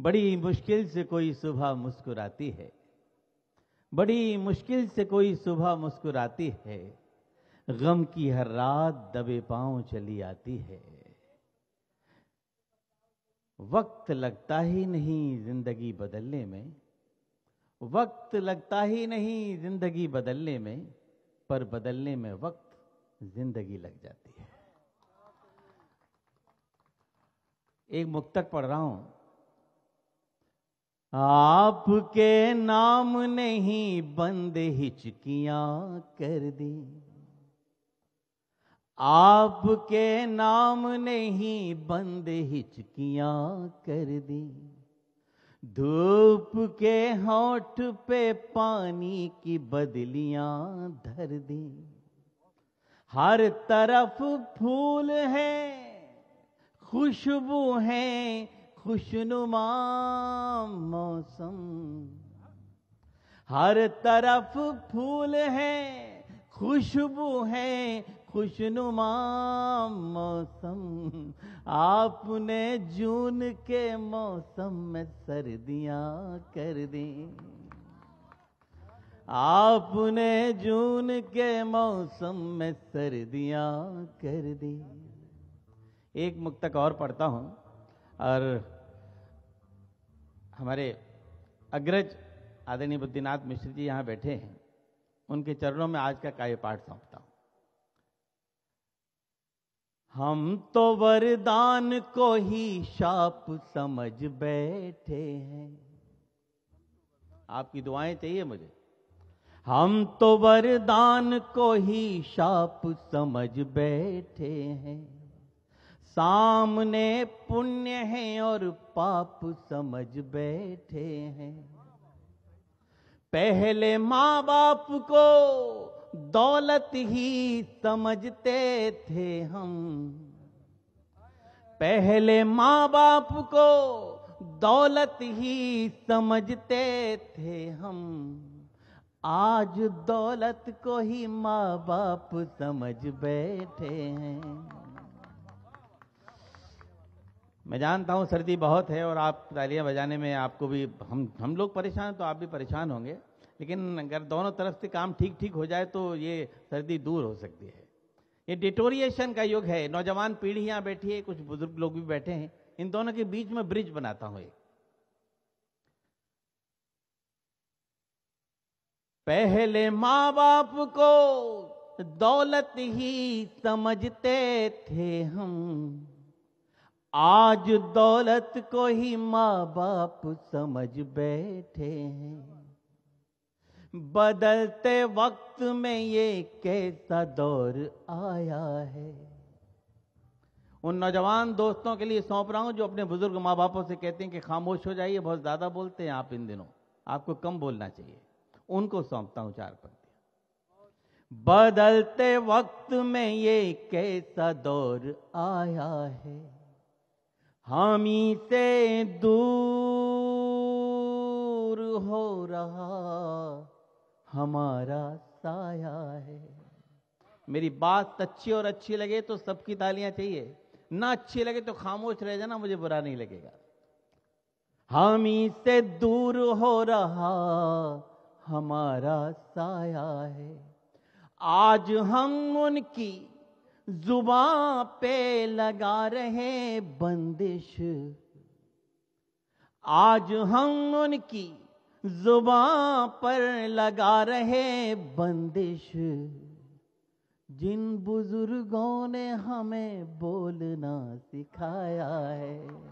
बड़ी मुश्किल से कोई सुबह मुस्कुराती है बड़ी मुश्किल से कोई सुबह मुस्कुराती है गम की हर रात दबे पांव चली आती है वक्त लगता ही नहीं जिंदगी बदलने में वक्त लगता ही नहीं जिंदगी बदलने में पर बदलने में वक्त जिंदगी लग जाती है एक मुक्तक पढ़ रहा हूं आपके नाम ने ही बंदे हिचकियां कर दी आपके नाम ने ही बंदे हिचकियां कर दी धूप के होठ पे पानी की बदलियां धर दी हर तरफ फूल है खुशबू है खुशनुमा हर तरफ फूल है खुशबू है खुशनुमा मौसम आपने जून के मौसम में सर्दियां कर दी आपने जून के मौसम में सर्दियां कर दी एक मुक्तक और पढ़ता हूं और हमारे अग्रज आदरणीय बुद्धिनाथ मिश्र जी यहाँ बैठे हैं उनके चरणों में आज का काव्य पाठ सौंपता हूं हम तो वरदान को ही शाप समझ बैठे हैं आपकी दुआएं चाहिए मुझे हम तो वरदान को ही शाप समझ बैठे हैं सामने पुण्य है और पाप समझ बैठे हैं पहले माँ बाप को दौलत ही समझते थे हम पहले माँ बाप को दौलत ही समझते थे हम आज दौलत को ही माँ बाप समझ बैठे हैं मैं जानता हूँ सर्दी बहुत है और आप तालियां बजाने में आपको भी हम हम लोग परेशान हैं तो आप भी परेशान होंगे लेकिन अगर दोनों तरफ से काम ठीक ठीक हो जाए तो ये सर्दी दूर हो सकती है ये डिटोरिएशन का युग है नौजवान पीढ़ी यहाँ बैठी है कुछ बुजुर्ग लोग भी बैठे हैं इन दोनों के बीच में ब्रिज बनाता हूँ एक पहले माँ बाप को दौलत ही समझते थे हम आज दौलत को ही माँ बाप समझ बैठे हैं बदलते वक्त में ये कैसा दौर आया है उन नौजवान दोस्तों के लिए सौंप रहा हूं जो अपने बुजुर्ग माँ बापों से कहते हैं कि खामोश हो जाइए बहुत ज्यादा बोलते हैं आप इन दिनों आपको कम बोलना चाहिए उनको सौंपता हूं चार पंक्तियां बदलते वक्त में ये कैसा दौर आया है हामी ते दूर हो रहा हमारा साया है मेरी बात अच्छी और अच्छी लगे तो सबकी तालियां चाहिए ना अच्छी लगे तो खामोश रह जाना मुझे बुरा नहीं लगेगा हामी से दूर हो रहा हमारा साया है आज हम उनकी जुबा पे लगा रहे बंदिश आज हम उनकी जुबा पर लगा रहे बंदिश जिन बुजुर्गों ने हमें बोलना सिखाया है